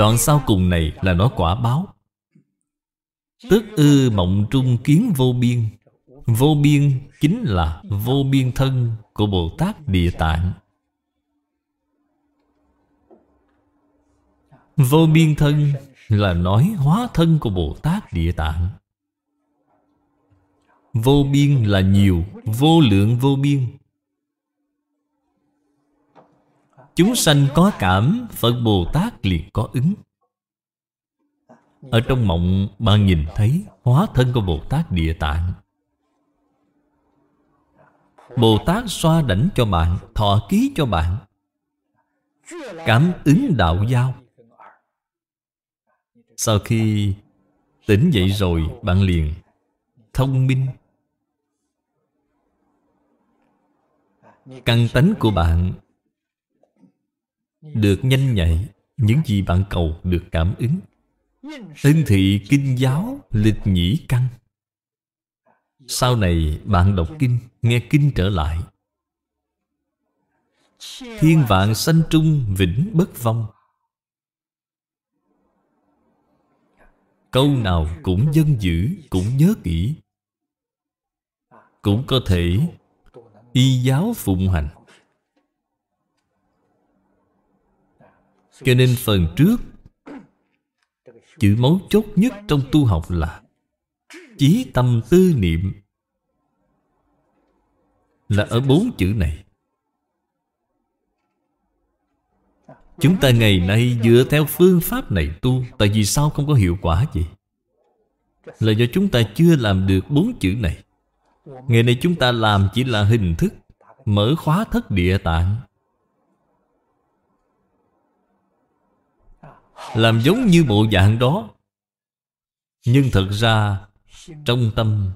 Đoạn sau cùng này là nói quả báo Tức ư mộng trung kiến vô biên Vô biên chính là vô biên thân của Bồ Tát Địa Tạng Vô biên thân là nói hóa thân của Bồ Tát Địa Tạng Vô biên là nhiều, vô lượng vô biên Chúng sanh có cảm Phật Bồ Tát liền có ứng Ở trong mộng bạn nhìn thấy Hóa thân của Bồ Tát Địa Tạng Bồ Tát xoa đảnh cho bạn Thọ ký cho bạn Cảm ứng đạo giao Sau khi tỉnh dậy rồi Bạn liền thông minh Căn tánh của bạn được nhanh nhạy Những gì bạn cầu được cảm ứng Ưng thị kinh giáo lịch nhĩ căn Sau này bạn đọc kinh Nghe kinh trở lại Thiên vạn sanh trung vĩnh bất vong Câu nào cũng dân dữ Cũng nhớ kỹ Cũng có thể Y giáo phụng hành Cho nên phần trước Chữ mấu chốt nhất trong tu học là Chí tâm tư niệm Là ở bốn chữ này Chúng ta ngày nay dựa theo phương pháp này tu Tại vì sao không có hiệu quả gì Là do chúng ta chưa làm được bốn chữ này Ngày nay chúng ta làm chỉ là hình thức Mở khóa thất địa tạng Làm giống như bộ dạng đó Nhưng thật ra Trong tâm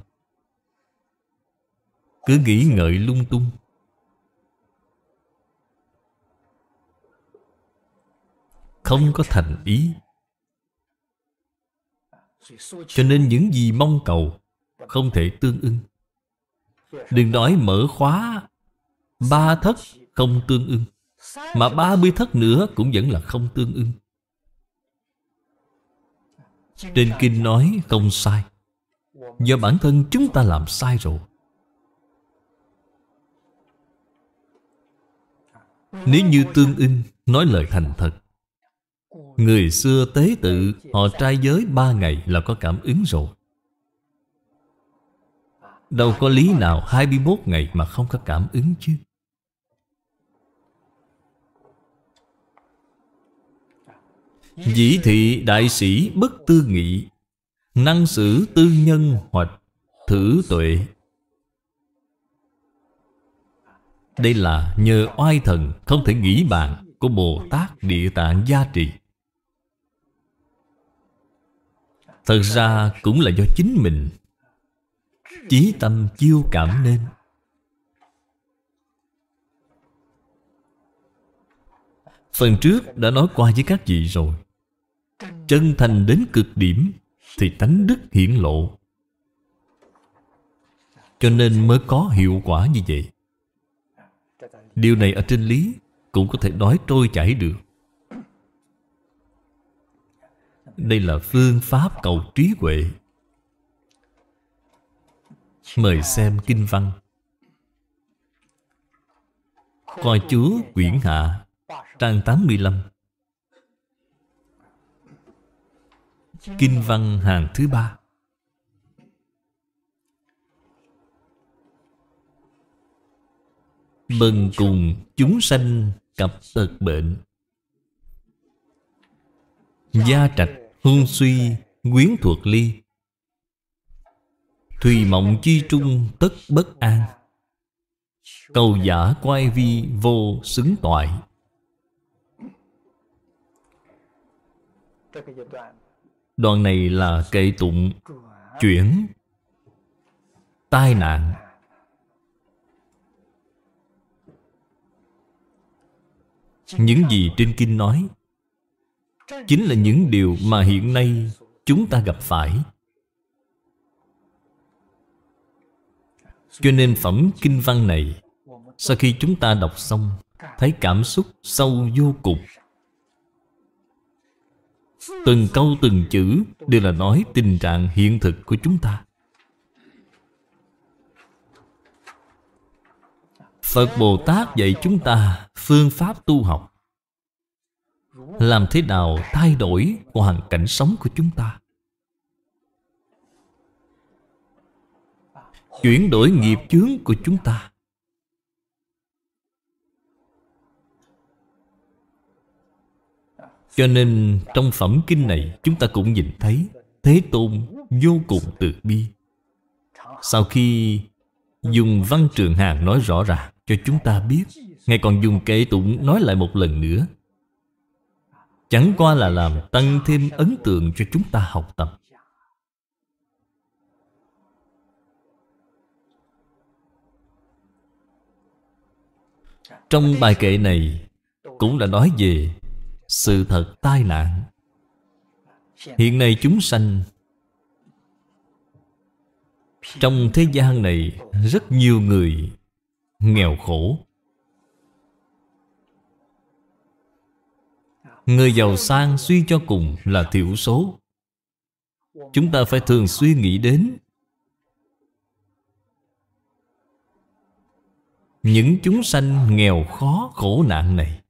Cứ nghĩ ngợi lung tung Không có thành ý Cho nên những gì mong cầu Không thể tương ưng Đừng nói mở khóa Ba thất không tương ưng Mà ba mươi thất nữa cũng vẫn là không tương ưng trên kinh nói không sai Do bản thân chúng ta làm sai rồi Nếu như tương ưng nói lời thành thật Người xưa tế tự Họ trai giới ba ngày là có cảm ứng rồi Đâu có lý nào 21 ngày mà không có cảm ứng chứ Dĩ thị đại sĩ bất tư nghị Năng sử tư nhân hoặc Thử tuệ Đây là nhờ oai thần Không thể nghĩ bạn Của Bồ Tát Địa Tạng Gia Trì Thật ra cũng là do chính mình Chí tâm chiêu cảm nên Phần trước đã nói qua với các vị rồi Chân thành đến cực điểm Thì tánh đức hiển lộ Cho nên mới có hiệu quả như vậy Điều này ở trên lý Cũng có thể nói trôi chảy được Đây là phương pháp cầu trí huệ Mời xem Kinh Văn Coi chú Quyển Hạ Trang 85 Kinh văn hàng thứ ba Bần cùng chúng sanh cặp tật bệnh Gia trạch hương suy quyến thuộc ly Thùy mộng chi trung tất bất an Cầu giả quay vi vô xứng toại Đoạn này là kệ tụng Chuyển Tai nạn Những gì trên kinh nói Chính là những điều mà hiện nay Chúng ta gặp phải Cho nên phẩm kinh văn này Sau khi chúng ta đọc xong Thấy cảm xúc sâu vô cùng Từng câu từng chữ đều là nói tình trạng hiện thực của chúng ta Phật Bồ Tát dạy chúng ta phương pháp tu học Làm thế nào thay đổi hoàn cảnh sống của chúng ta Chuyển đổi nghiệp chướng của chúng ta Cho nên trong phẩm kinh này chúng ta cũng nhìn thấy Thế Tôn vô cùng từ bi Sau khi dùng văn trường hàng nói rõ ràng cho chúng ta biết Ngài còn dùng kệ tụng nói lại một lần nữa Chẳng qua là làm tăng thêm ấn tượng cho chúng ta học tập Trong bài kệ này cũng là nói về sự thật tai nạn Hiện nay chúng sanh Trong thế gian này Rất nhiều người Nghèo khổ Người giàu sang suy cho cùng là thiểu số Chúng ta phải thường suy nghĩ đến Những chúng sanh nghèo khó khổ nạn này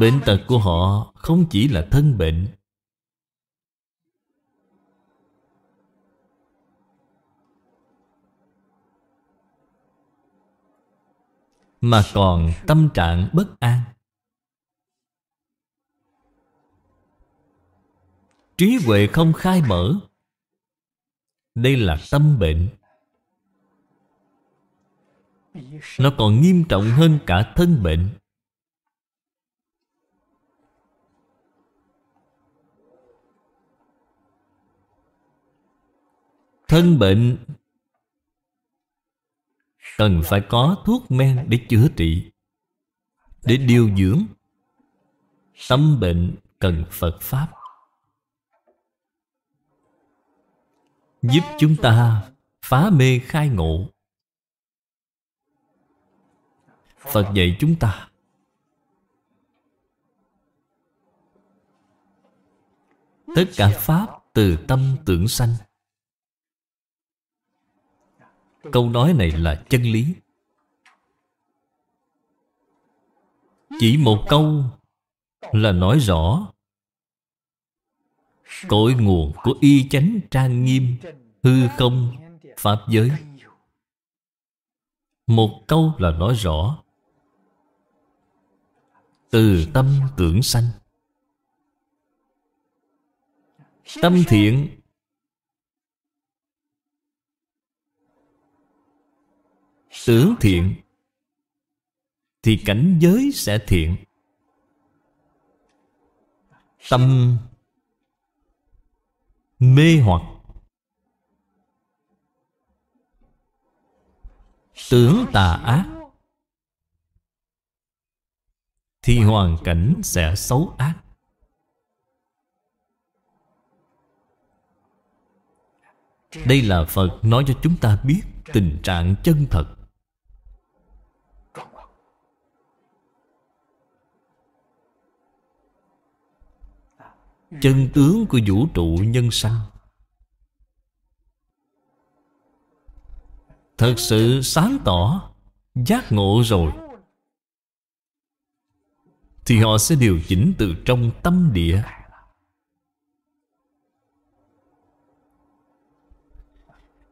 Bệnh tật của họ không chỉ là thân bệnh Mà còn tâm trạng bất an Trí huệ không khai mở Đây là tâm bệnh Nó còn nghiêm trọng hơn cả thân bệnh thân bệnh cần phải có thuốc men để chữa trị để điều dưỡng tâm bệnh cần phật pháp giúp chúng ta phá mê khai ngộ phật dạy chúng ta tất cả pháp từ tâm tưởng sanh Câu nói này là chân lý Chỉ một câu là nói rõ Cội nguồn của y chánh trang nghiêm Hư không Pháp giới Một câu là nói rõ Từ tâm tưởng sanh Tâm thiện tưởng thiện thì cảnh giới sẽ thiện tâm mê hoặc tưởng tà ác thì hoàn cảnh sẽ xấu ác đây là phật nói cho chúng ta biết tình trạng chân thật chân tướng của vũ trụ nhân sanh thật sự sáng tỏ giác ngộ rồi thì họ sẽ điều chỉnh từ trong tâm địa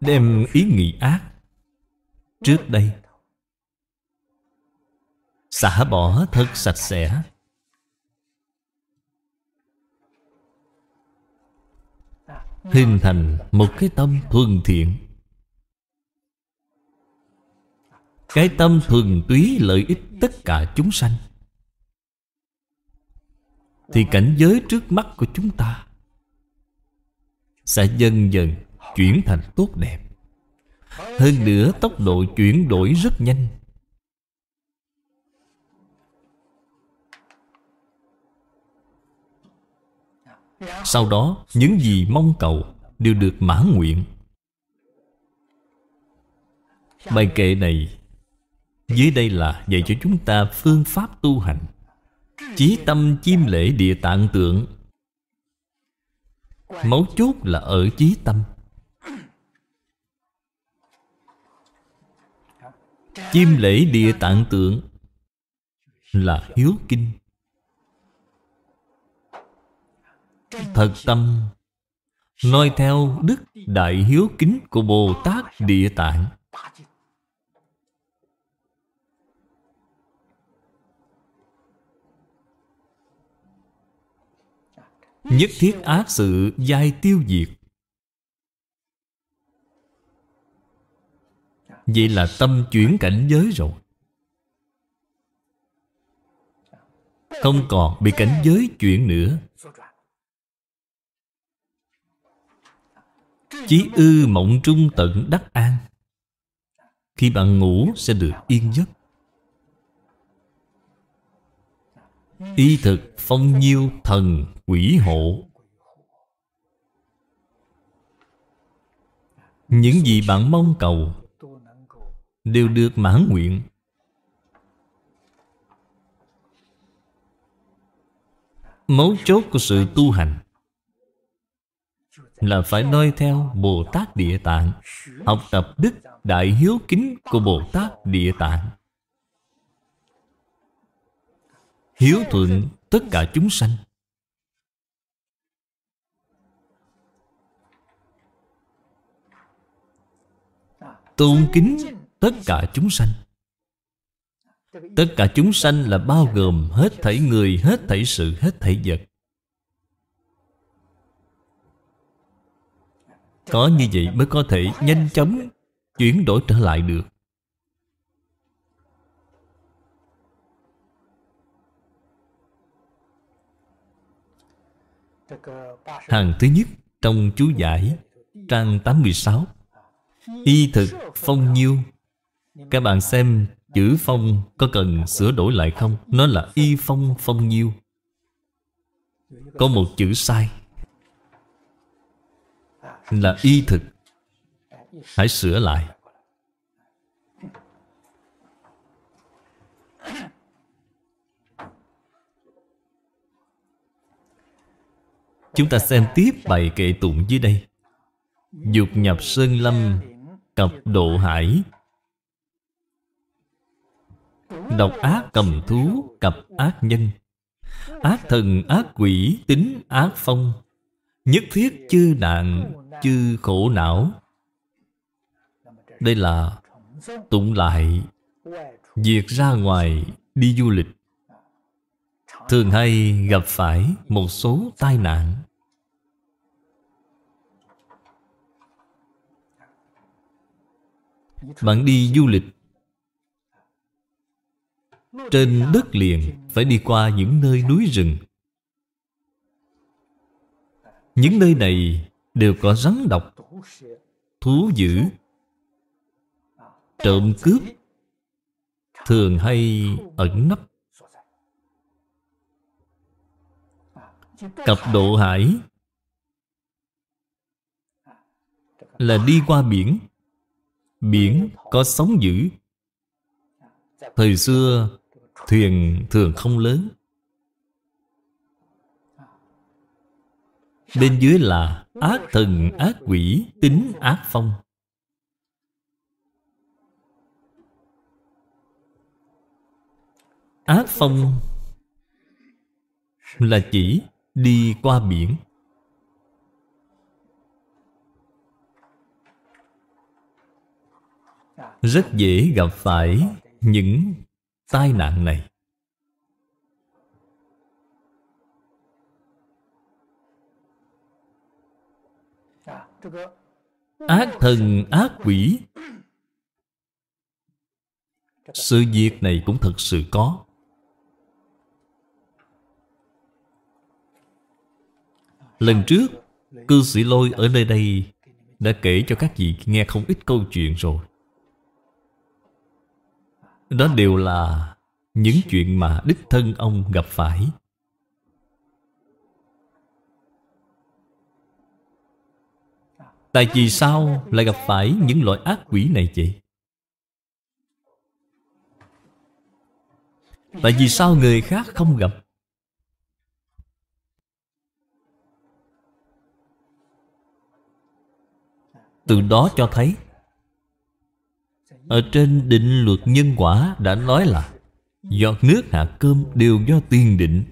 đem ý nghĩ ác trước đây xả bỏ thật sạch sẽ hình thành một cái tâm thuần thiện cái tâm thuần túy lợi ích tất cả chúng sanh thì cảnh giới trước mắt của chúng ta sẽ dần dần chuyển thành tốt đẹp hơn nữa tốc độ chuyển đổi rất nhanh Sau đó những gì mong cầu Đều được mãn nguyện Bài kệ này Dưới đây là dạy cho chúng ta phương pháp tu hành Chí tâm chim lễ địa tạng tượng Mấu chốt là ở chí tâm chim lễ địa tạng tượng Là hiếu kinh thật tâm noi theo đức đại hiếu kính của bồ tát địa tạng nhất thiết ác sự giai tiêu diệt vậy là tâm chuyển cảnh giới rồi không còn bị cảnh giới chuyển nữa Chí ư mộng trung tận đắc an Khi bạn ngủ sẽ được yên giấc Y thực phong nhiêu thần quỷ hộ Những gì bạn mong cầu Đều được mãn nguyện Mấu chốt của sự tu hành là phải noi theo Bồ Tát Địa Tạng Học tập đức đại hiếu kính của Bồ Tát Địa Tạng Hiếu thuận tất cả chúng sanh Tôn kính tất cả chúng sanh Tất cả chúng sanh là bao gồm hết thảy người, hết thảy sự, hết thảy vật Có như vậy mới có thể nhanh chóng chuyển đổi trở lại được Hàng thứ nhất trong chú giải Trang 86 Y thực phong nhiêu Các bạn xem chữ phong có cần sửa đổi lại không? Nó là y phong phong nhiêu Có một chữ sai là y thực Hãy sửa lại Chúng ta xem tiếp bài kệ tụng dưới đây Dục nhập sơn lâm Cập độ hải Độc ác cầm thú Cập ác nhân Ác thần ác quỷ Tính ác phong Nhất thiết chư nạn chư khổ não đây là tụng lại việc ra ngoài đi du lịch thường hay gặp phải một số tai nạn bạn đi du lịch trên đất liền phải đi qua những nơi núi rừng những nơi này đều có rắn độc thú dữ trộm cướp thường hay ẩn nấp cặp độ hải là đi qua biển biển có sóng dữ thời xưa thuyền thường không lớn Bên dưới là ác thần ác quỷ tính ác phong Ác phong là chỉ đi qua biển Rất dễ gặp phải những tai nạn này ác thần ác quỷ sự việc này cũng thật sự có lần trước cư sĩ lôi ở nơi đây đã kể cho các vị nghe không ít câu chuyện rồi đó đều là những chuyện mà đích thân ông gặp phải Tại vì sao lại gặp phải những loại ác quỷ này vậy? Tại vì sao người khác không gặp? Từ đó cho thấy Ở trên định luật nhân quả đã nói là Giọt nước hạt cơm đều do tiên định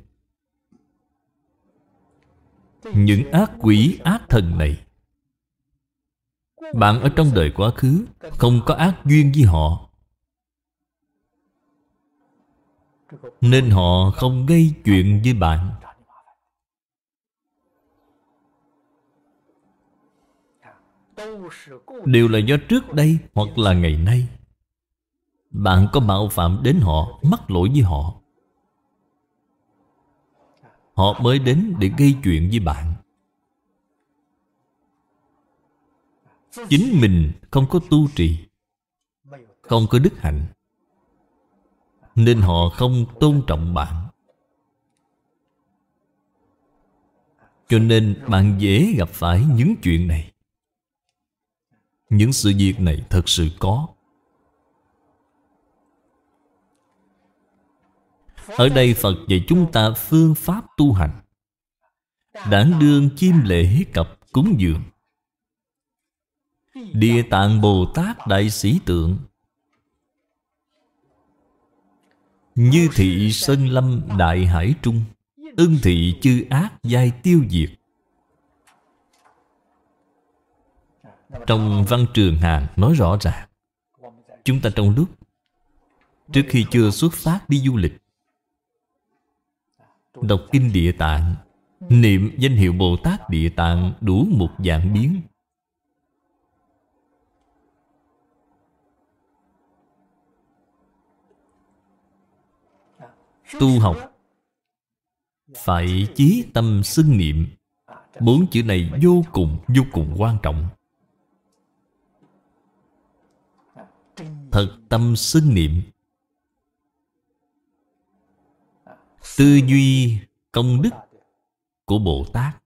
Những ác quỷ ác thần này bạn ở trong đời quá khứ Không có ác duyên với họ Nên họ không gây chuyện với bạn Đều là do trước đây hoặc là ngày nay Bạn có mạo phạm đến họ Mắc lỗi với họ Họ mới đến để gây chuyện với bạn chính mình không có tu trì không có đức hạnh nên họ không tôn trọng bạn cho nên bạn dễ gặp phải những chuyện này những sự việc này thật sự có ở đây phật dạy chúng ta phương pháp tu hành đảm đương chim lễ cập cúng dường Địa Tạng Bồ Tát Đại Sĩ Tượng Như thị sân Lâm Đại Hải Trung Ưng thị chư ác giai tiêu diệt Trong văn trường hàng nói rõ ràng Chúng ta trong lúc Trước khi chưa xuất phát đi du lịch Đọc kinh địa tạng Niệm danh hiệu Bồ Tát địa tạng đủ một dạng biến tu học phải chí tâm xưng niệm bốn chữ này vô cùng vô cùng quan trọng thật tâm xưng niệm tư duy công đức của bồ tát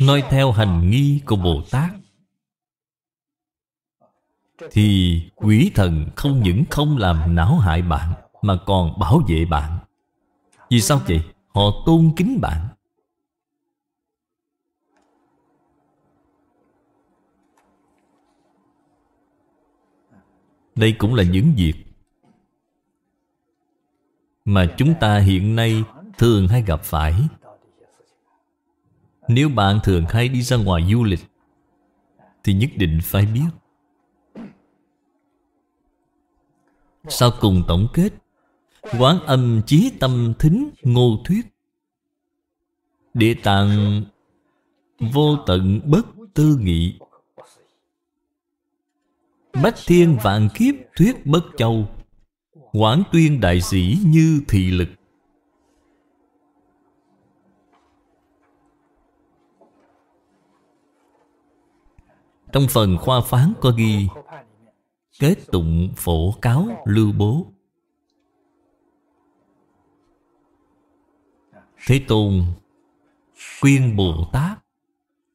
nói theo hành nghi của bồ tát thì quỷ thần không những không làm não hại bạn mà còn bảo vệ bạn Vì sao vậy? Họ tôn kính bạn Đây cũng là những việc Mà chúng ta hiện nay thường hay gặp phải Nếu bạn thường hay đi ra ngoài du lịch Thì nhất định phải biết Sau cùng tổng kết Quán âm chí tâm thính ngô thuyết Địa tạng vô tận bất tư nghị Bách thiên vạn kiếp thuyết bất châu Quảng tuyên đại sĩ như thị lực Trong phần khoa phán có ghi Kết tụng phổ cáo lưu bố Thế Tôn Quyên Bồ Tát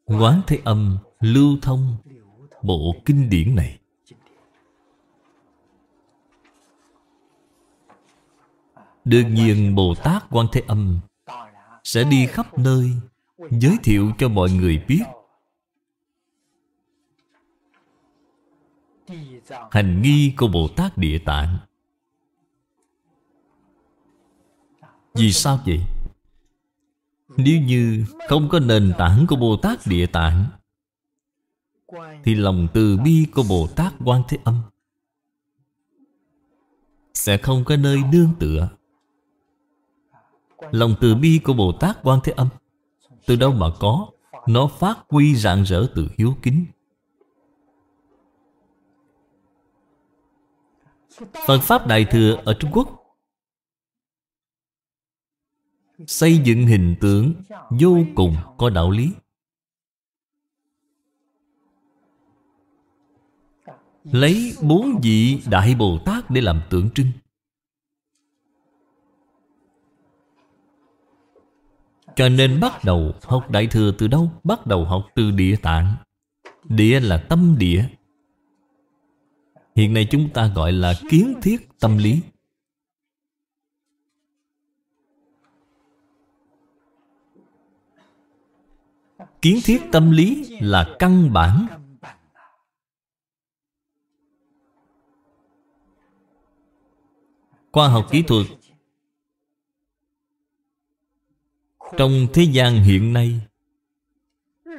Quán Thế Âm lưu thông bộ kinh điển này Đương nhiên Bồ Tát Quan Thế Âm Sẽ đi khắp nơi Giới thiệu cho mọi người biết Hành nghi của Bồ Tát Địa Tạng Vì sao vậy? Nếu như không có nền tảng của Bồ Tát Địa Tạng Thì lòng từ bi của Bồ Tát Quan Thế Âm Sẽ không có nơi nương tựa Lòng từ bi của Bồ Tát Quan Thế Âm Từ đâu mà có Nó phát huy rạng rỡ từ hiếu kính Phật Pháp Đại Thừa ở Trung Quốc xây dựng hình tượng vô cùng có đạo lý lấy bốn vị đại bồ tát để làm tượng trưng cho nên bắt đầu học đại thừa từ đâu bắt đầu học từ địa tạng địa là tâm địa hiện nay chúng ta gọi là kiến thiết tâm lý Kiến thiết tâm lý là căn bản Khoa học kỹ thuật Trong thế gian hiện nay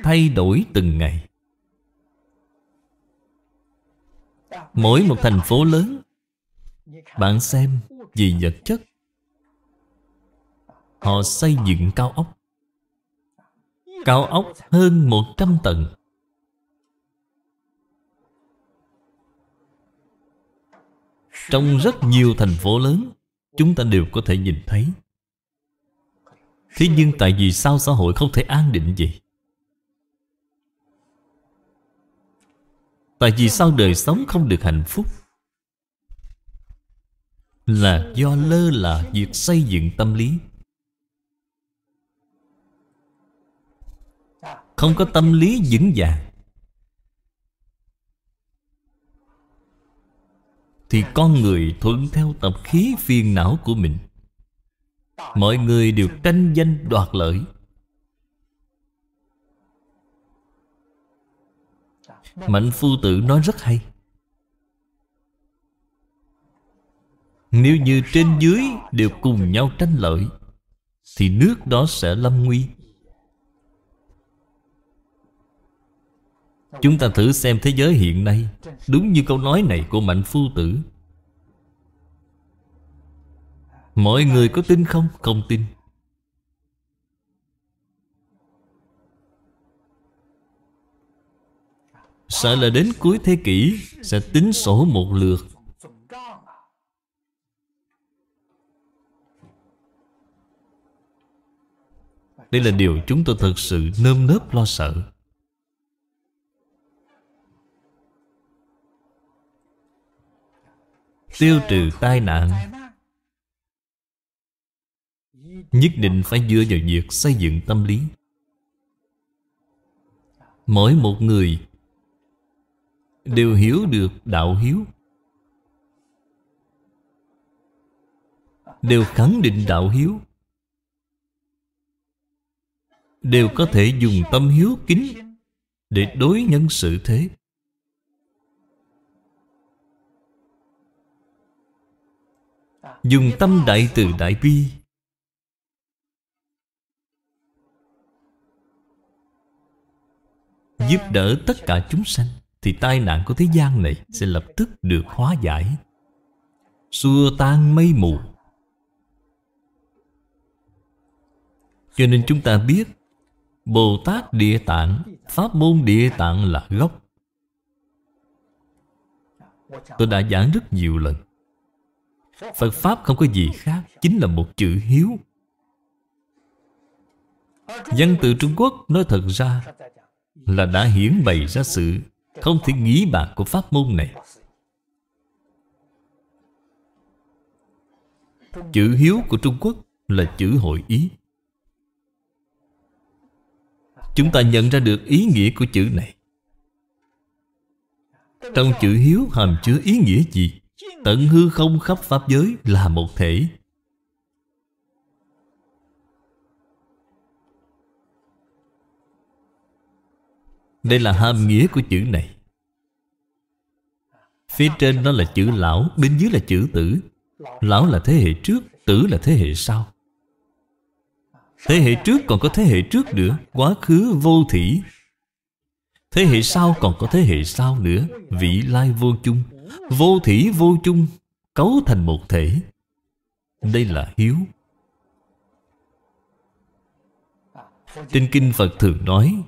Thay đổi từng ngày Mỗi một thành phố lớn Bạn xem Vì vật chất Họ xây dựng cao ốc cao ốc hơn 100 tầng. Trong rất nhiều thành phố lớn, chúng ta đều có thể nhìn thấy. Thế nhưng tại vì sao xã hội không thể an định vậy? Tại vì sao đời sống không được hạnh phúc? Là do lơ là việc xây dựng tâm lý Không có tâm lý vững vàng Thì con người thuận theo tập khí phiền não của mình Mọi người đều tranh danh đoạt lợi Mạnh phu tử nói rất hay Nếu như trên dưới đều cùng nhau tranh lợi Thì nước đó sẽ lâm nguy Chúng ta thử xem thế giới hiện nay Đúng như câu nói này của Mạnh Phu Tử Mọi người có tin không? Không tin Sợ là đến cuối thế kỷ Sẽ tính sổ một lượt Đây là điều chúng tôi thật sự nơm nớp lo sợ tiêu trừ tai nạn nhất định phải dựa vào việc xây dựng tâm lý mỗi một người đều hiểu được đạo hiếu đều khẳng định đạo hiếu đều có thể dùng tâm hiếu kính để đối nhân xử thế Dùng tâm đại từ đại bi Giúp đỡ tất cả chúng sanh Thì tai nạn của thế gian này Sẽ lập tức được hóa giải Xua tan mây mù Cho nên chúng ta biết Bồ Tát Địa Tạng Pháp môn Địa Tạng là gốc Tôi đã giảng rất nhiều lần Phật Pháp không có gì khác Chính là một chữ hiếu Dân từ Trung Quốc nói thật ra Là đã hiển bày ra sự Không thể nghĩ bạc của pháp môn này Chữ hiếu của Trung Quốc là chữ hội ý Chúng ta nhận ra được ý nghĩa của chữ này Trong chữ hiếu hàm chứa ý nghĩa gì? Tận hư không khắp Pháp giới là một thể Đây là hàm nghĩa của chữ này Phía trên nó là chữ lão Bên dưới là chữ tử Lão là thế hệ trước Tử là thế hệ sau Thế hệ trước còn có thế hệ trước nữa Quá khứ vô thủy. Thế hệ sau còn có thế hệ sau nữa Vị lai vô chung vô thủy vô chung cấu thành một thể đây là hiếu trên kinh phật thường nói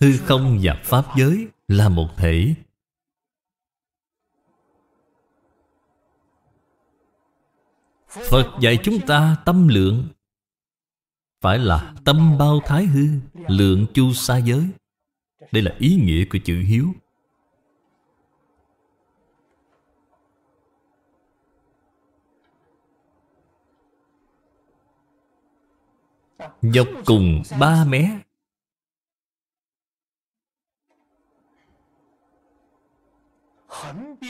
Hư không và Pháp giới là một thể Phật dạy chúng ta tâm lượng Phải là tâm bao thái hư Lượng chu xa giới Đây là ý nghĩa của chữ hiếu Dọc cùng ba mé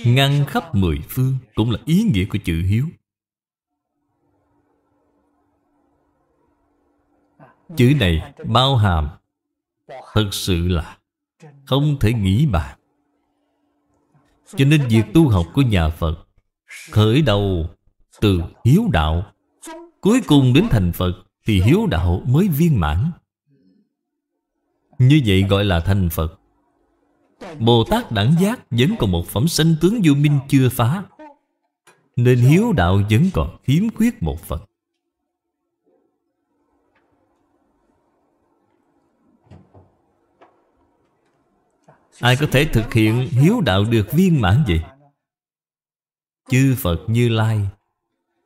Ngăn khắp mười phương Cũng là ý nghĩa của chữ hiếu Chữ này bao hàm Thật sự là Không thể nghĩ bàn Cho nên việc tu học của nhà Phật Khởi đầu từ hiếu đạo Cuối cùng đến thành Phật Thì hiếu đạo mới viên mãn Như vậy gọi là thành Phật Bồ Tát đẳng giác vẫn còn một phẩm sanh tướng vô minh chưa phá Nên hiếu đạo vẫn còn khiếm khuyết một phần Ai có thể thực hiện hiếu đạo được viên mãn vậy? Chư Phật Như Lai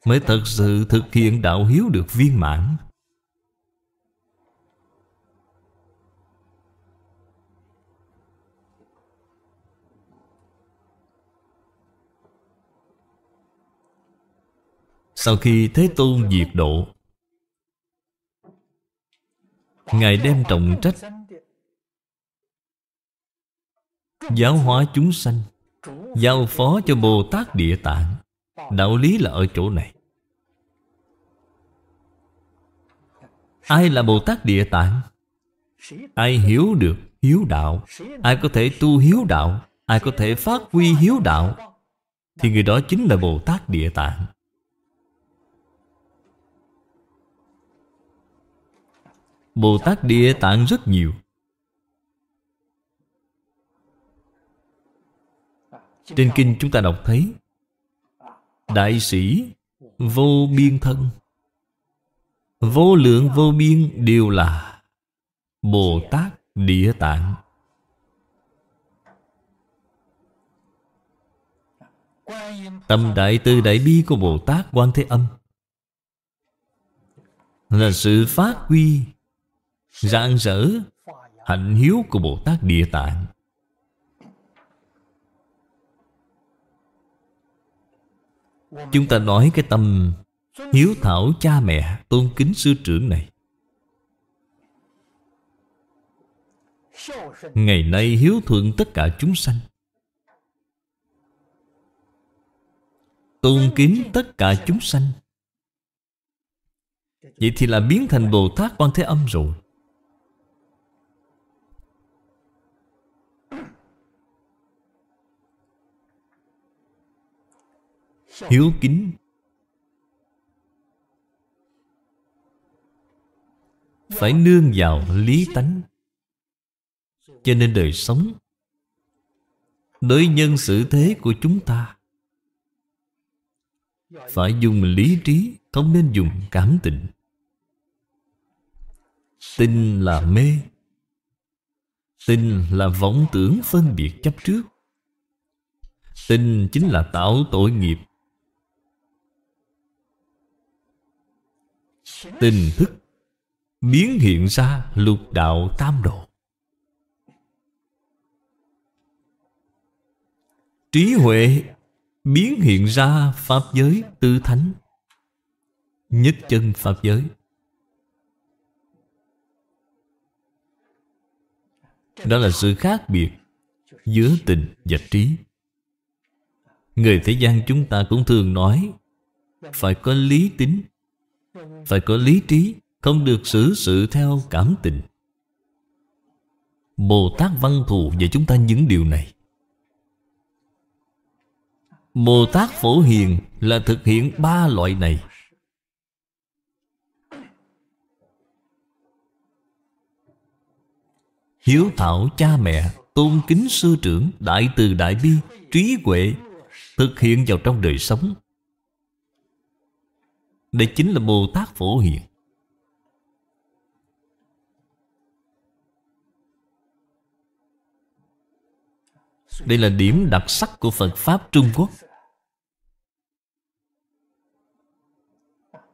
Mới thật sự thực hiện đạo hiếu được viên mãn Sau khi Thế Tôn diệt độ Ngài đem trọng trách Giáo hóa chúng sanh Giao phó cho Bồ Tát Địa Tạng Đạo lý là ở chỗ này Ai là Bồ Tát Địa Tạng? Ai hiểu được hiếu đạo Ai có thể tu hiếu đạo Ai có thể phát huy hiếu đạo Thì người đó chính là Bồ Tát Địa Tạng Bồ Tát Địa Tạng rất nhiều Trên kinh chúng ta đọc thấy Đại sĩ Vô biên thân Vô lượng vô biên đều là Bồ Tát Địa Tạng Tâm Đại Tư Đại Bi của Bồ Tát Quan Thế Âm Là sự phát huy rạng rỡ hạnh hiếu của Bồ Tát Địa Tạng Chúng ta nói cái tâm hiếu thảo cha mẹ tôn kính sư trưởng này Ngày nay hiếu thuận tất cả chúng sanh Tôn kính tất cả chúng sanh Vậy thì là biến thành Bồ Tát Quan Thế Âm rồi hiếu kính phải nương vào lý tánh cho nên đời sống đối nhân xử thế của chúng ta phải dùng lý trí không nên dùng cảm tình tin là mê tin là vọng tưởng phân biệt chấp trước tin chính là tạo tội nghiệp tình thức biến hiện ra lục đạo tam độ trí huệ biến hiện ra pháp giới tư thánh nhất chân pháp giới đó là sự khác biệt giữa tình và trí người thế gian chúng ta cũng thường nói phải có lý tính phải có lý trí không được xử sự theo cảm tình bồ tát văn thù dạy chúng ta những điều này bồ tát phổ hiền là thực hiện ba loại này hiếu thảo cha mẹ tôn kính sư trưởng đại từ đại bi trí huệ thực hiện vào trong đời sống đây chính là Bồ Tát Phổ Hiền Đây là điểm đặc sắc của Phật Pháp Trung Quốc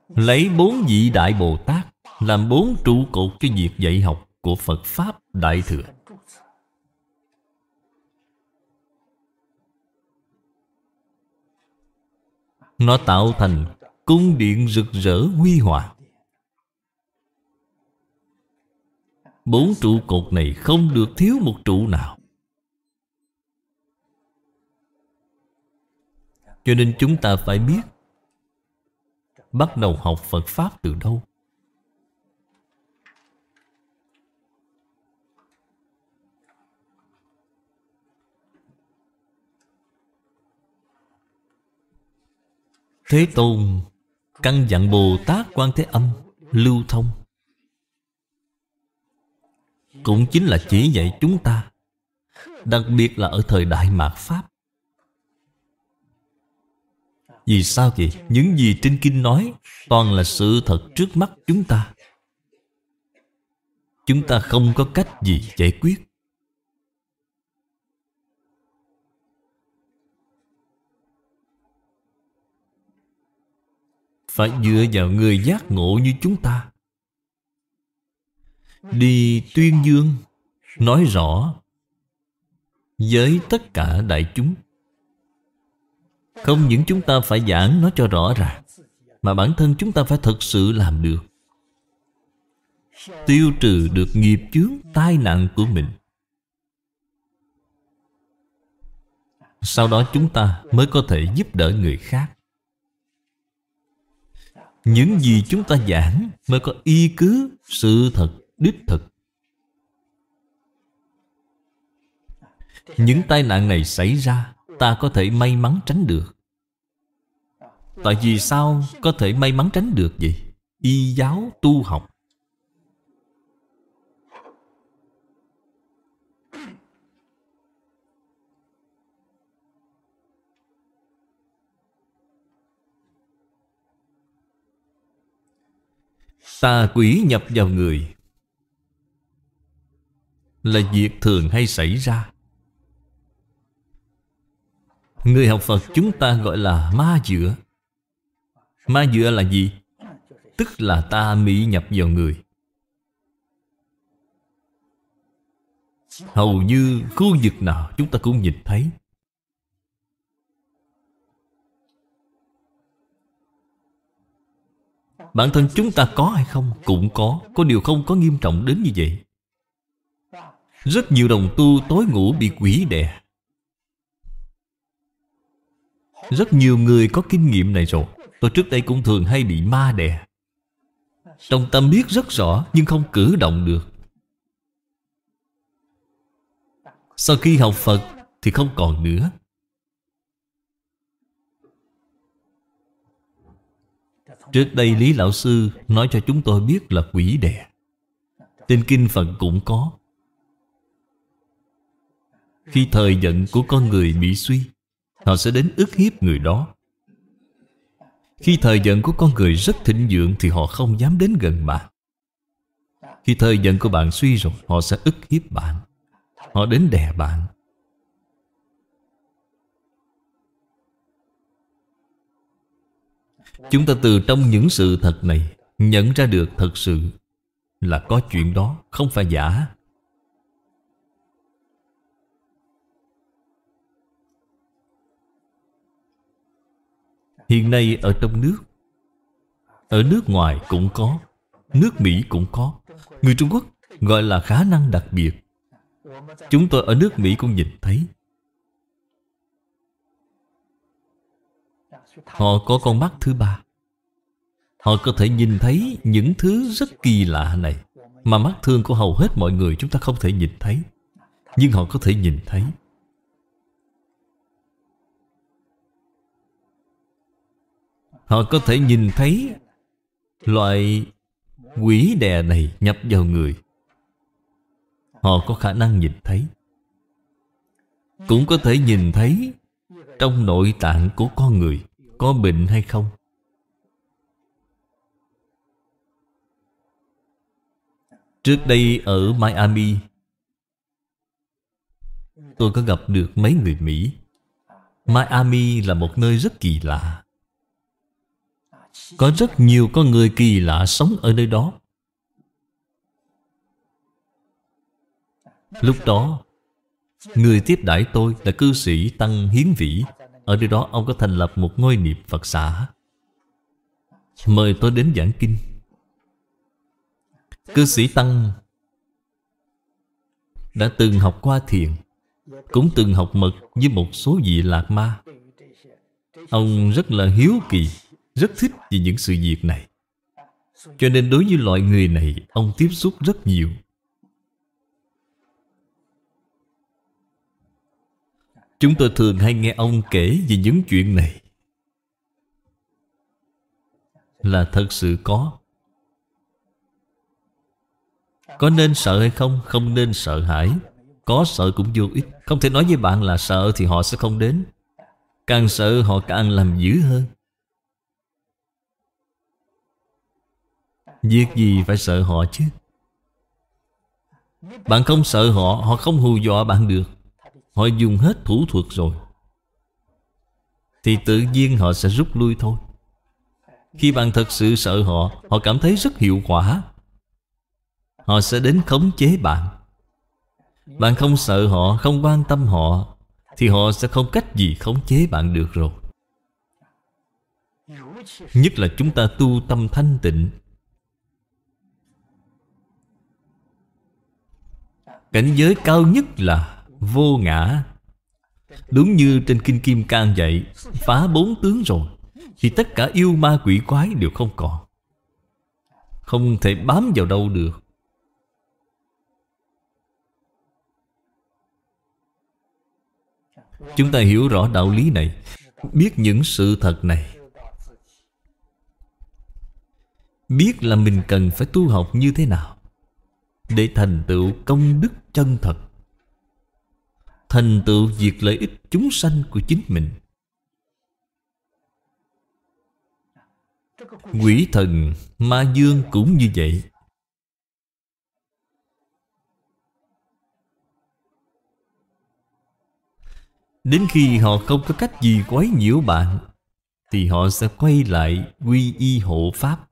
Lấy bốn vị Đại Bồ Tát Làm bốn trụ cột cho việc dạy học của Phật Pháp Đại Thừa Nó tạo thành cung điện rực rỡ huy hoàng bốn trụ cột này không được thiếu một trụ nào cho nên chúng ta phải biết bắt đầu học phật pháp từ đâu Thế Tôn Căn dặn Bồ Tát Quan Thế Âm Lưu thông Cũng chính là chỉ dạy chúng ta Đặc biệt là ở thời đại mạt Pháp Vì sao vậy? Những gì trên kinh nói Toàn là sự thật trước mắt chúng ta Chúng ta không có cách gì giải quyết Phải dựa vào người giác ngộ như chúng ta Đi tuyên dương Nói rõ Với tất cả đại chúng Không những chúng ta phải giảng nó cho rõ ràng Mà bản thân chúng ta phải thật sự làm được Tiêu trừ được nghiệp chướng tai nạn của mình Sau đó chúng ta mới có thể giúp đỡ người khác những gì chúng ta giảng mới có y cứ sự thật đích thực những tai nạn này xảy ra ta có thể may mắn tránh được tại vì sao có thể may mắn tránh được vậy y giáo tu học Tà quỷ nhập vào người Là việc thường hay xảy ra Người học Phật chúng ta gọi là ma dựa Ma dựa là gì? Tức là ta mỹ nhập vào người Hầu như khu vực nào chúng ta cũng nhìn thấy Bản thân chúng ta có hay không Cũng có Có điều không có nghiêm trọng đến như vậy Rất nhiều đồng tu tối ngủ bị quỷ đè Rất nhiều người có kinh nghiệm này rồi Tôi trước đây cũng thường hay bị ma đè Trong tâm biết rất rõ Nhưng không cử động được Sau khi học Phật Thì không còn nữa Trước đây Lý Lão Sư nói cho chúng tôi biết là quỷ đè Trên kinh Phật cũng có Khi thời giận của con người bị suy Họ sẽ đến ức hiếp người đó Khi thời giận của con người rất thịnh dưỡng Thì họ không dám đến gần bạn Khi thời giận của bạn suy rồi Họ sẽ ức hiếp bạn Họ đến đè bạn Chúng ta từ trong những sự thật này Nhận ra được thật sự Là có chuyện đó Không phải giả Hiện nay ở trong nước Ở nước ngoài cũng có Nước Mỹ cũng có Người Trung Quốc gọi là khả năng đặc biệt Chúng tôi ở nước Mỹ cũng nhìn thấy Họ có con mắt thứ ba Họ có thể nhìn thấy những thứ rất kỳ lạ này Mà mắt thương của hầu hết mọi người chúng ta không thể nhìn thấy Nhưng họ có thể nhìn thấy Họ có thể nhìn thấy Loại quỷ đè này nhập vào người Họ có khả năng nhìn thấy Cũng có thể nhìn thấy Trong nội tạng của con người có bệnh hay không Trước đây ở Miami Tôi có gặp được mấy người Mỹ Miami là một nơi rất kỳ lạ Có rất nhiều con người kỳ lạ sống ở nơi đó Lúc đó Người tiếp đãi tôi là cư sĩ Tăng Hiến Vĩ ở nơi đó ông có thành lập một ngôi niệm Phật xã Mời tôi đến giảng kinh Cư sĩ Tăng Đã từng học qua thiền Cũng từng học mật với một số vị lạc ma Ông rất là hiếu kỳ Rất thích về những sự việc này Cho nên đối với loại người này Ông tiếp xúc rất nhiều Chúng tôi thường hay nghe ông kể về những chuyện này Là thật sự có Có nên sợ hay không? Không nên sợ hãi Có sợ cũng vô ích Không thể nói với bạn là sợ thì họ sẽ không đến Càng sợ họ càng làm dữ hơn Việc gì phải sợ họ chứ Bạn không sợ họ Họ không hù dọa bạn được Họ dùng hết thủ thuật rồi Thì tự nhiên họ sẽ rút lui thôi Khi bạn thật sự sợ họ Họ cảm thấy rất hiệu quả Họ sẽ đến khống chế bạn Bạn không sợ họ, không quan tâm họ Thì họ sẽ không cách gì khống chế bạn được rồi Nhất là chúng ta tu tâm thanh tịnh Cảnh giới cao nhất là vô ngã Đúng như trên Kinh Kim Cang dạy Phá bốn tướng rồi Thì tất cả yêu ma quỷ quái đều không còn Không thể bám vào đâu được Chúng ta hiểu rõ đạo lý này Biết những sự thật này Biết là mình cần phải tu học như thế nào Để thành tựu công đức chân thật thành tựu việc lợi ích chúng sanh của chính mình quỷ thần ma dương cũng như vậy đến khi họ không có cách gì quấy nhiễu bạn thì họ sẽ quay lại quy y hộ pháp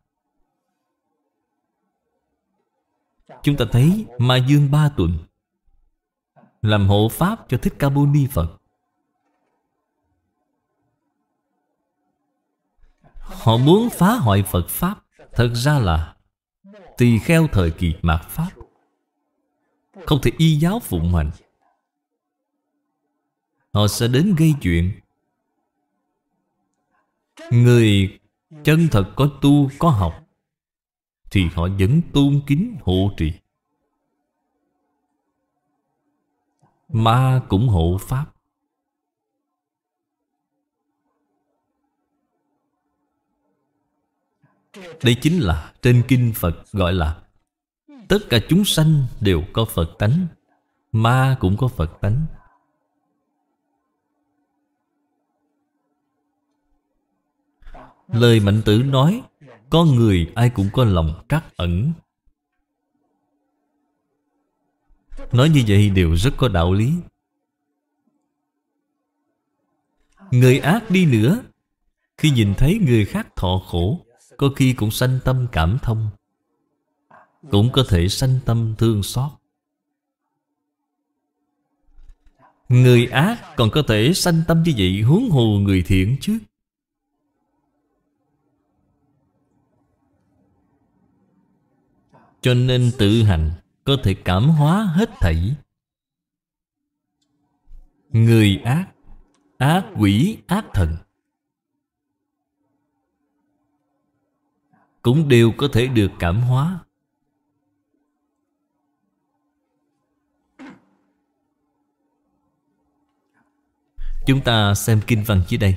chúng ta thấy ma dương ba tuần làm hộ pháp cho Thích Ca Mâu Ni Phật. Họ muốn phá hoại Phật Pháp Thật ra là Tỳ kheo thời kỳ mạt Pháp Không thể y giáo phụng hành Họ sẽ đến gây chuyện Người chân thật có tu có học Thì họ vẫn tôn kính hộ trì ma cũng hộ pháp đây chính là trên kinh phật gọi là tất cả chúng sanh đều có phật tánh ma cũng có phật tánh lời mạnh tử nói con người ai cũng có lòng trắc ẩn Nói như vậy đều rất có đạo lý Người ác đi nữa Khi nhìn thấy người khác thọ khổ Có khi cũng sanh tâm cảm thông Cũng có thể sanh tâm thương xót Người ác còn có thể sanh tâm như vậy huống hồ người thiện chứ Cho nên tự hành có thể cảm hóa hết thảy người ác ác quỷ ác thần cũng đều có thể được cảm hóa chúng ta xem kinh văn dưới đây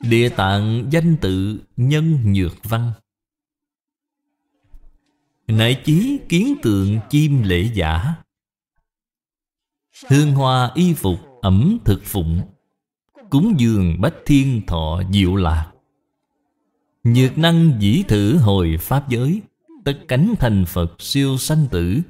địa tạng danh tự nhân nhược văn Nại chí kiến tượng chim lễ giả Hương hoa y phục ẩm thực phụng Cúng dường bách thiên thọ diệu lạc Nhược năng dĩ thử hồi pháp giới Tất cánh thành Phật siêu sanh tử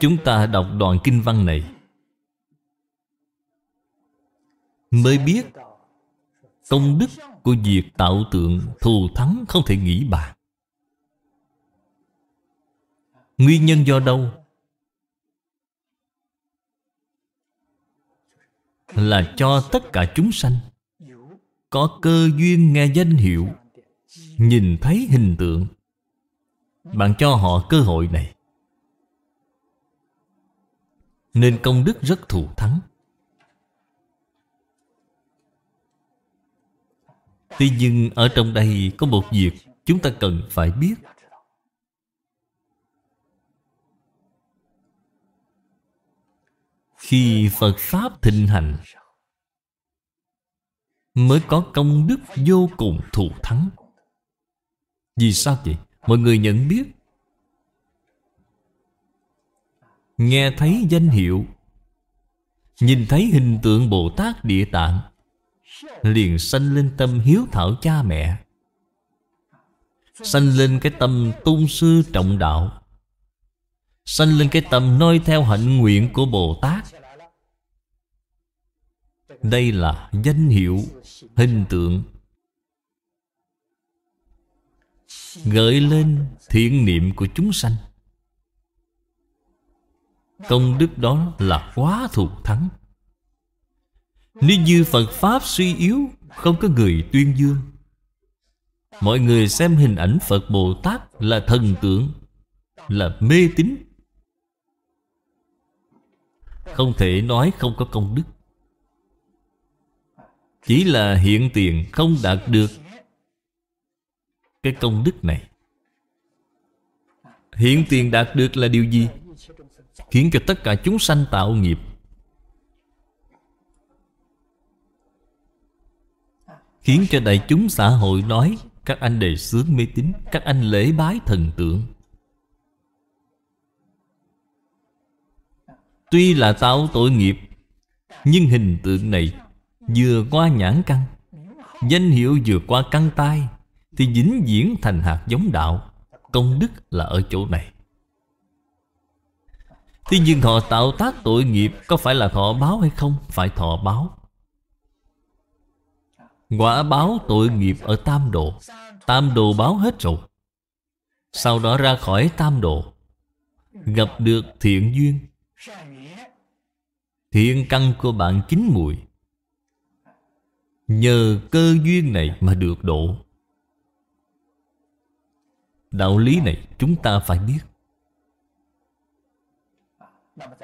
Chúng ta đọc đoạn kinh văn này mới biết công đức của việc tạo tượng thù thắng không thể nghĩ bàn nguyên nhân do đâu là cho tất cả chúng sanh có cơ duyên nghe danh hiệu nhìn thấy hình tượng bạn cho họ cơ hội này nên công đức rất thù thắng Tuy nhiên ở trong đây có một việc chúng ta cần phải biết Khi Phật Pháp thịnh hành Mới có công đức vô cùng thù thắng Vì sao vậy? Mọi người nhận biết Nghe thấy danh hiệu Nhìn thấy hình tượng Bồ Tát Địa Tạng liền sanh lên tâm hiếu thảo cha mẹ sanh lên cái tâm tôn sư trọng đạo sanh lên cái tâm noi theo hạnh nguyện của bồ tát đây là danh hiệu hình tượng gợi lên thiện niệm của chúng sanh công đức đó là quá thù thắng nếu như Phật Pháp suy yếu Không có người tuyên dương Mọi người xem hình ảnh Phật Bồ Tát là thần tượng Là mê tín Không thể nói không có công đức Chỉ là hiện tiền không đạt được Cái công đức này Hiện tiền đạt được là điều gì? Khiến cho tất cả chúng sanh tạo nghiệp Khiến cho đại chúng xã hội nói Các anh đề xướng mê tín Các anh lễ bái thần tượng Tuy là tạo tội nghiệp Nhưng hình tượng này Vừa qua nhãn căn Danh hiệu vừa qua căng tai Thì dính diễn thành hạt giống đạo Công đức là ở chỗ này Thế nhưng họ tạo tác tội nghiệp Có phải là thọ báo hay không? Phải thọ báo Quả báo tội nghiệp ở tam độ Tam độ báo hết rồi Sau đó ra khỏi tam độ Gặp được thiện duyên Thiện căn của bạn chín mùi Nhờ cơ duyên này mà được độ Đạo lý này chúng ta phải biết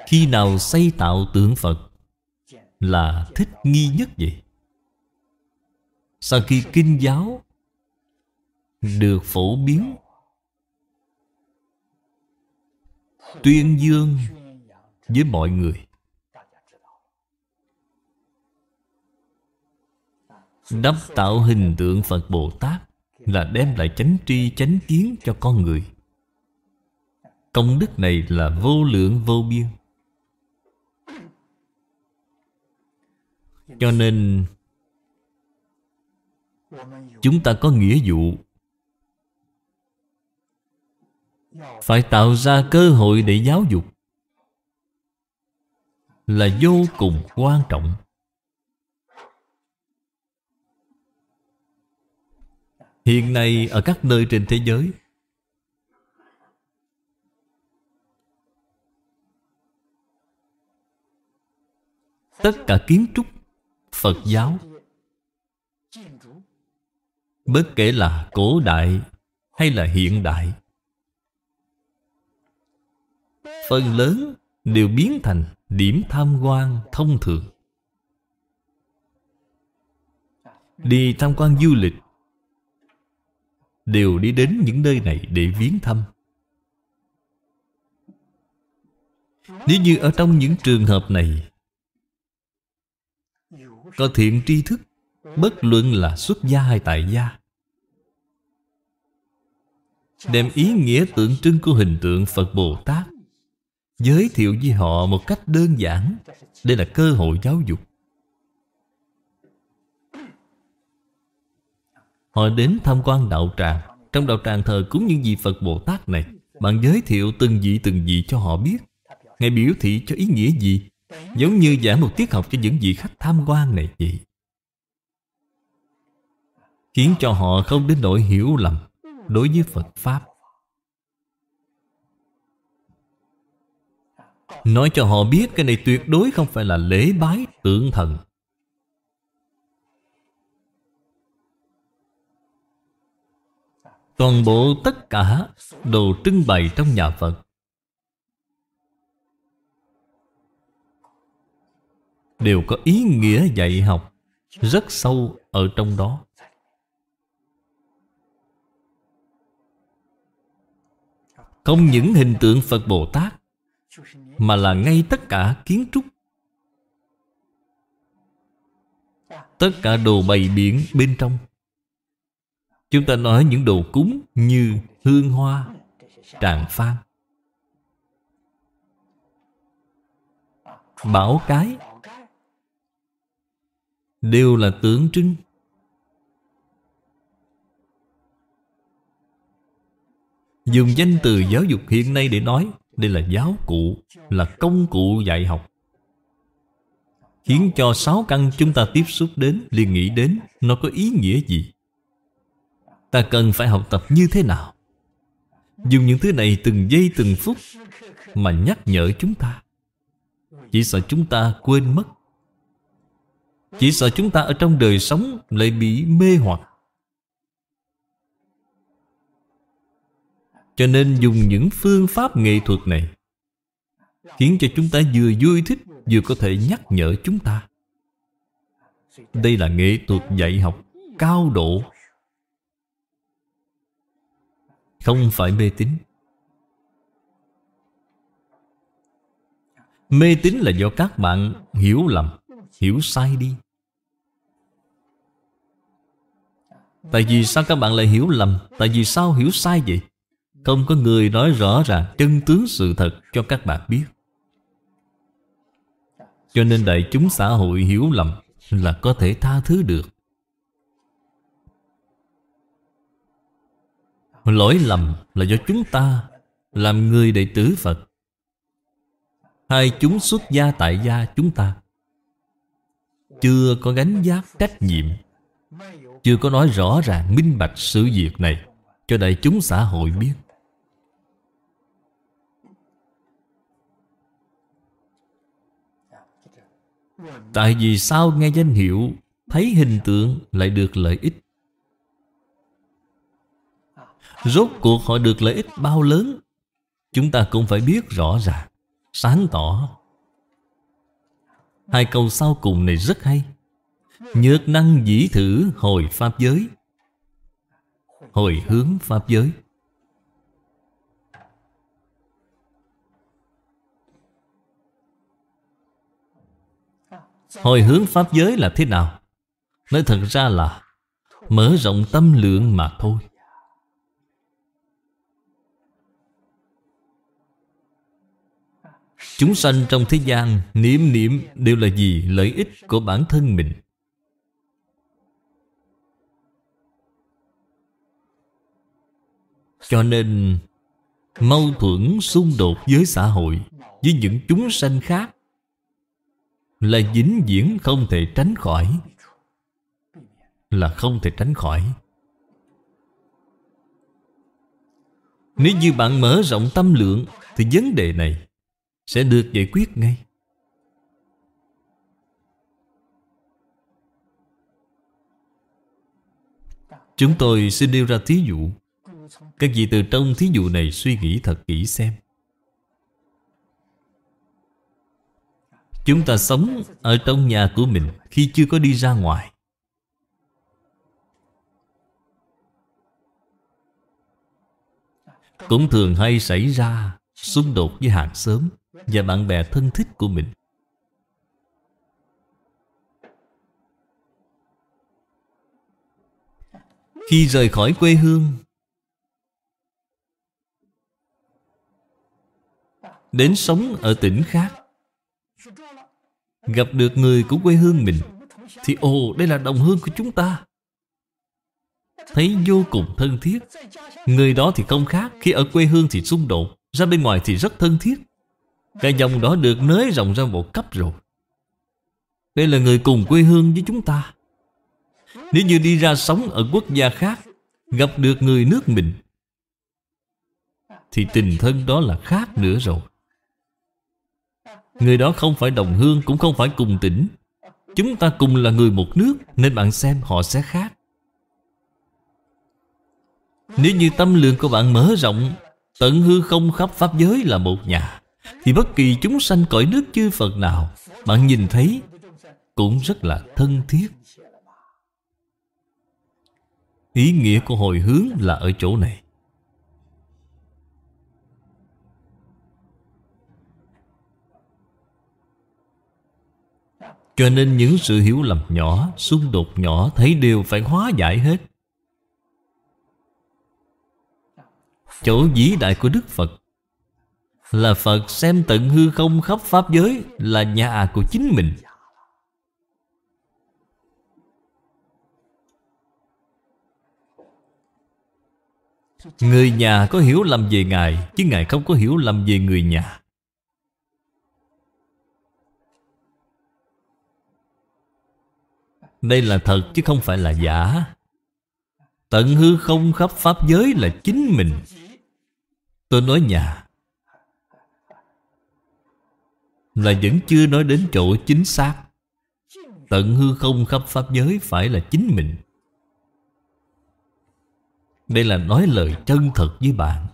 Khi nào xây tạo tượng Phật Là thích nghi nhất vậy sau khi kinh giáo được phổ biến tuyên dương với mọi người đắp tạo hình tượng phật bồ tát là đem lại chánh tri chánh kiến cho con người công đức này là vô lượng vô biên cho nên chúng ta có nghĩa vụ phải tạo ra cơ hội để giáo dục là vô cùng quan trọng hiện nay ở các nơi trên thế giới tất cả kiến trúc phật giáo bất kể là cổ đại hay là hiện đại phần lớn đều biến thành điểm tham quan thông thường đi tham quan du lịch đều đi đến những nơi này để viếng thăm nếu như ở trong những trường hợp này có thiện tri thức bất luận là xuất gia hay tại gia Đem ý nghĩa tượng trưng của hình tượng Phật Bồ Tát Giới thiệu với họ một cách đơn giản Đây là cơ hội giáo dục Họ đến tham quan đạo tràng Trong đạo tràng thờ cúng những vị Phật Bồ Tát này Bạn giới thiệu từng vị từng vị cho họ biết Ngài biểu thị cho ý nghĩa gì Giống như giảng một tiết học cho những vị khách tham quan này vậy Khiến cho họ không đến nỗi hiểu lầm đối với Phật Pháp Nói cho họ biết cái này tuyệt đối không phải là lễ bái tượng thần Toàn bộ tất cả đồ trưng bày trong nhà Phật Đều có ý nghĩa dạy học rất sâu ở trong đó Không những hình tượng Phật Bồ Tát Mà là ngay tất cả kiến trúc Tất cả đồ bày biển bên trong Chúng ta nói những đồ cúng như hương hoa, tràng phan Bảo cái Đều là tượng trưng Dùng danh từ giáo dục hiện nay để nói Đây là giáo cụ Là công cụ dạy học Khiến cho sáu căn chúng ta tiếp xúc đến liền nghĩ đến nó có ý nghĩa gì Ta cần phải học tập như thế nào Dùng những thứ này từng giây từng phút Mà nhắc nhở chúng ta Chỉ sợ chúng ta quên mất Chỉ sợ chúng ta ở trong đời sống Lại bị mê hoặc Cho nên dùng những phương pháp nghệ thuật này Khiến cho chúng ta vừa vui thích Vừa có thể nhắc nhở chúng ta Đây là nghệ thuật dạy học Cao độ Không phải mê tín Mê tín là do các bạn hiểu lầm Hiểu sai đi Tại vì sao các bạn lại hiểu lầm Tại vì sao hiểu sai vậy không có người nói rõ ràng chân tướng sự thật cho các bạn biết Cho nên đại chúng xã hội hiểu lầm là có thể tha thứ được Lỗi lầm là do chúng ta làm người đệ tử Phật Hai chúng xuất gia tại gia chúng ta Chưa có gánh giác trách nhiệm Chưa có nói rõ ràng minh bạch sự việc này Cho đại chúng xã hội biết Tại vì sao nghe danh hiệu Thấy hình tượng lại được lợi ích Rốt cuộc họ được lợi ích bao lớn Chúng ta cũng phải biết rõ ràng Sáng tỏ Hai câu sau cùng này rất hay Nhược năng dĩ thử hồi Pháp giới Hồi hướng Pháp giới Hồi hướng Pháp giới là thế nào? Nói thật ra là Mở rộng tâm lượng mà thôi Chúng sanh trong thế gian Niệm niệm đều là gì? Lợi ích của bản thân mình Cho nên Mâu thuẫn xung đột với xã hội Với những chúng sanh khác là dính diễn không thể tránh khỏi là không thể tránh khỏi nếu như bạn mở rộng tâm lượng thì vấn đề này sẽ được giải quyết ngay chúng tôi xin đưa ra thí dụ các vị từ trong thí dụ này suy nghĩ thật kỹ xem Chúng ta sống ở trong nhà của mình khi chưa có đi ra ngoài. Cũng thường hay xảy ra xung đột với hàng xóm và bạn bè thân thích của mình. Khi rời khỏi quê hương Đến sống ở tỉnh khác Gặp được người của quê hương mình Thì ồ đây là đồng hương của chúng ta Thấy vô cùng thân thiết Người đó thì không khác Khi ở quê hương thì xung đột Ra bên ngoài thì rất thân thiết Cái dòng đó được nới rộng ra một cấp rồi Đây là người cùng quê hương với chúng ta Nếu như đi ra sống ở quốc gia khác Gặp được người nước mình Thì tình thân đó là khác nữa rồi Người đó không phải đồng hương Cũng không phải cùng tỉnh Chúng ta cùng là người một nước Nên bạn xem họ sẽ khác Nếu như tâm lượng của bạn mở rộng Tận hư không khắp pháp giới là một nhà Thì bất kỳ chúng sanh cõi nước chư Phật nào Bạn nhìn thấy Cũng rất là thân thiết Ý nghĩa của hồi hướng là ở chỗ này Cho nên những sự hiểu lầm nhỏ, xung đột nhỏ Thấy đều phải hóa giải hết Chỗ vĩ đại của Đức Phật Là Phật xem tận hư không khắp Pháp giới Là nhà của chính mình Người nhà có hiểu lầm về Ngài Chứ Ngài không có hiểu lầm về người nhà Đây là thật chứ không phải là giả Tận hư không khắp Pháp giới là chính mình Tôi nói nhà Là vẫn chưa nói đến chỗ chính xác Tận hư không khắp Pháp giới phải là chính mình Đây là nói lời chân thật với bạn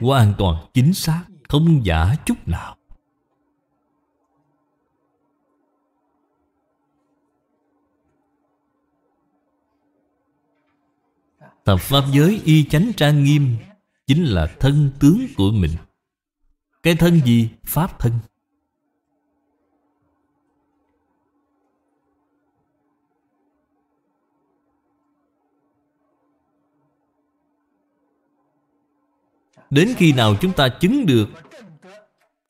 Hoàn toàn chính xác Không giả chút nào Thập pháp giới y chánh trang nghiêm Chính là thân tướng của mình Cái thân gì? Pháp thân Đến khi nào chúng ta chứng được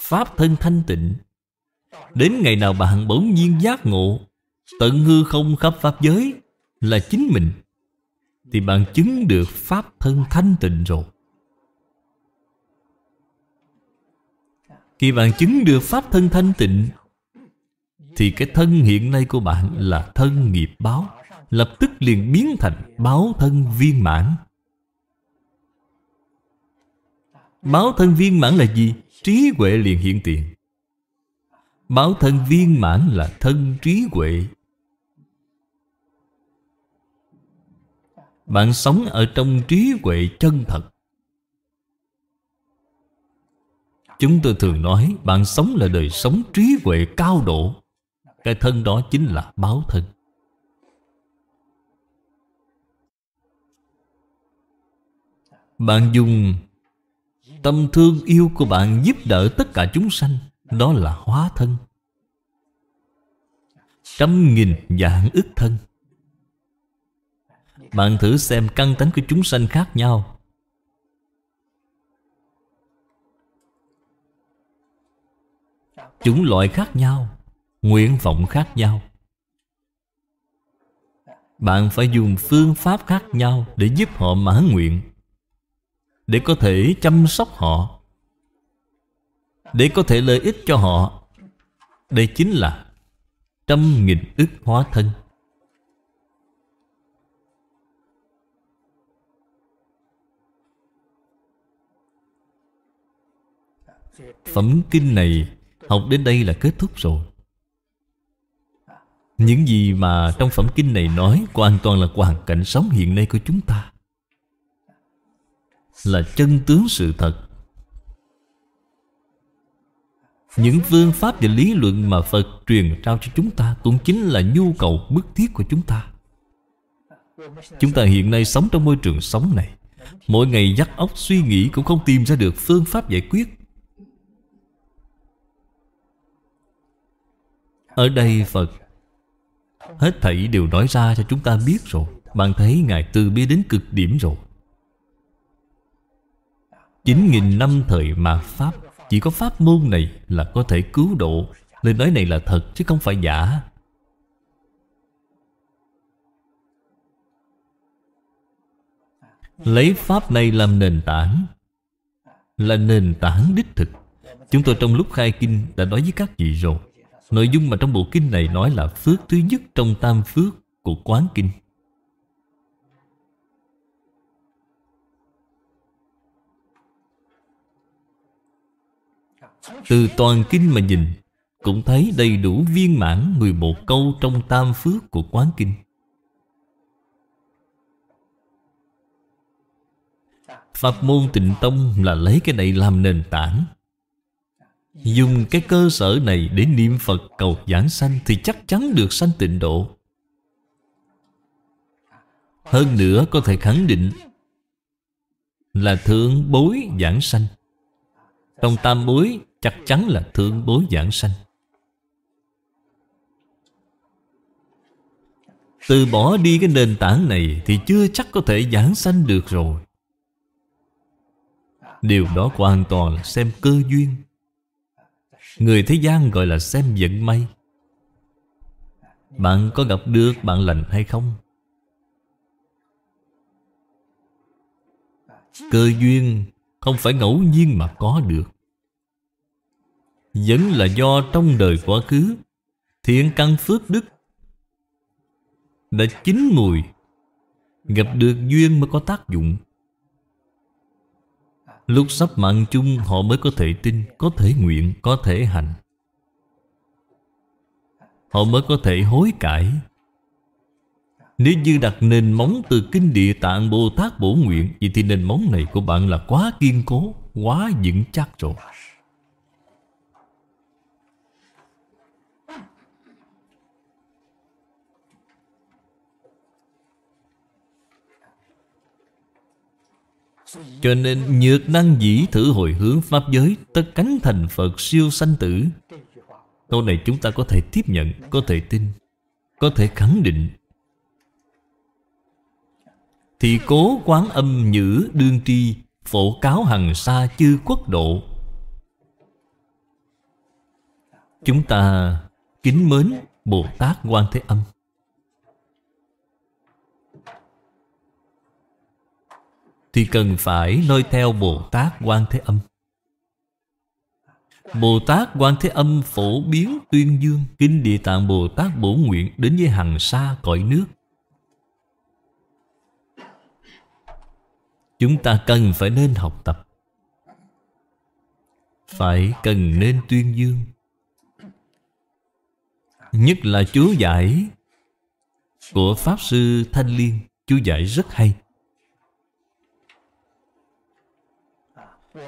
Pháp thân thanh tịnh Đến ngày nào bạn bỗng nhiên giác ngộ Tận hư không khắp Pháp giới Là chính mình thì bạn chứng được pháp thân thanh tịnh rồi khi bạn chứng được pháp thân thanh tịnh thì cái thân hiện nay của bạn là thân nghiệp báo lập tức liền biến thành báo thân viên mãn báo thân viên mãn là gì trí huệ liền hiện tiền báo thân viên mãn là thân trí huệ Bạn sống ở trong trí huệ chân thật Chúng tôi thường nói bạn sống là đời sống trí huệ cao độ Cái thân đó chính là báo thân Bạn dùng tâm thương yêu của bạn giúp đỡ tất cả chúng sanh Đó là hóa thân Trăm nghìn dạng ức thân bạn thử xem căn tánh của chúng sanh khác nhau Chúng loại khác nhau Nguyện vọng khác nhau Bạn phải dùng phương pháp khác nhau Để giúp họ mãn nguyện Để có thể chăm sóc họ Để có thể lợi ích cho họ Đây chính là Trăm nghìn ức hóa thân Phẩm kinh này học đến đây là kết thúc rồi Những gì mà trong phẩm kinh này nói Hoàn toàn là hoàn cảnh sống hiện nay của chúng ta Là chân tướng sự thật Những phương pháp và lý luận mà Phật truyền trao cho chúng ta Cũng chính là nhu cầu bức thiết của chúng ta Chúng ta hiện nay sống trong môi trường sống này Mỗi ngày dắt óc suy nghĩ cũng không tìm ra được phương pháp giải quyết Ở đây Phật Hết thảy đều nói ra cho chúng ta biết rồi Bạn thấy Ngài từ bi đến cực điểm rồi Chín nghìn năm thời mà Pháp Chỉ có Pháp môn này là có thể cứu độ Lời nói này là thật chứ không phải giả Lấy Pháp này làm nền tảng Là nền tảng đích thực Chúng tôi trong lúc khai kinh đã nói với các vị rồi Nội dung mà trong bộ kinh này nói là phước thứ nhất trong tam phước của quán kinh Từ toàn kinh mà nhìn Cũng thấy đầy đủ viên mãn 11 câu trong tam phước của quán kinh Pháp môn tịnh tông là lấy cái này làm nền tảng dùng cái cơ sở này để niệm Phật cầu giảng sanh thì chắc chắn được sanh tịnh độ. Hơn nữa có thể khẳng định là thượng bối giảng sanh. Trong tam bối chắc chắn là thượng bối giảng sanh. Từ bỏ đi cái nền tảng này thì chưa chắc có thể giảng sanh được rồi. Điều đó hoàn toàn là xem cơ duyên Người thế gian gọi là xem vận may Bạn có gặp được bạn lành hay không? Cơ duyên không phải ngẫu nhiên mà có được Vẫn là do trong đời quá khứ Thiện căn phước đức Đã chín mùi Gặp được duyên mới có tác dụng Lúc sắp mạng chung họ mới có thể tin, có thể nguyện, có thể hành. Họ mới có thể hối cải. Nếu như đặt nền móng từ kinh địa tạng Bồ Tát bổ nguyện Vậy thì nền móng này của bạn là quá kiên cố, quá vững chắc rồi Cho nên nhược năng dĩ thử hồi hướng Pháp giới Tất cánh thành Phật siêu sanh tử Câu này chúng ta có thể tiếp nhận Có thể tin Có thể khẳng định Thì cố quán âm nhữ đương tri Phổ cáo hằng xa chư quốc độ Chúng ta kính mến Bồ Tát Quan Thế Âm thì cần phải noi theo Bồ Tát Quan Thế Âm. Bồ Tát Quan Thế Âm phổ biến tuyên dương Kinh Địa Tạng Bồ Tát Bổ Nguyện đến với hàng xa cõi nước. Chúng ta cần phải nên học tập. Phải cần nên tuyên dương. Nhất là chú giải của Pháp Sư Thanh Liên, chú giải rất hay.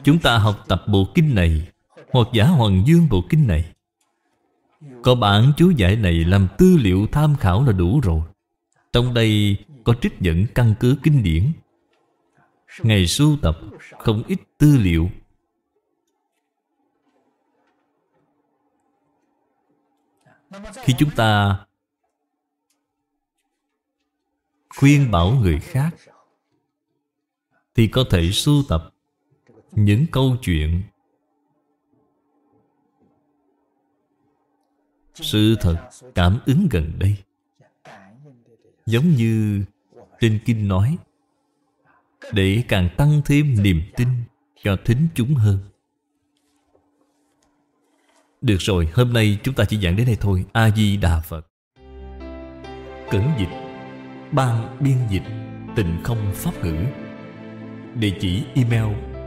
Chúng ta học tập bộ kinh này Hoặc giả hoàng dương bộ kinh này Có bản chú giải này làm tư liệu tham khảo là đủ rồi Trong đây có trích dẫn căn cứ kinh điển Ngày sưu tập không ít tư liệu Khi chúng ta khuyên bảo người khác Thì có thể sưu tập những câu chuyện sự thật cảm ứng gần đây giống như trên kinh nói để càng tăng thêm niềm tin cho thính chúng hơn được rồi hôm nay chúng ta chỉ giảng đến đây thôi a di đà phật cẩn dịch ban biên dịch tình không pháp ngữ địa chỉ email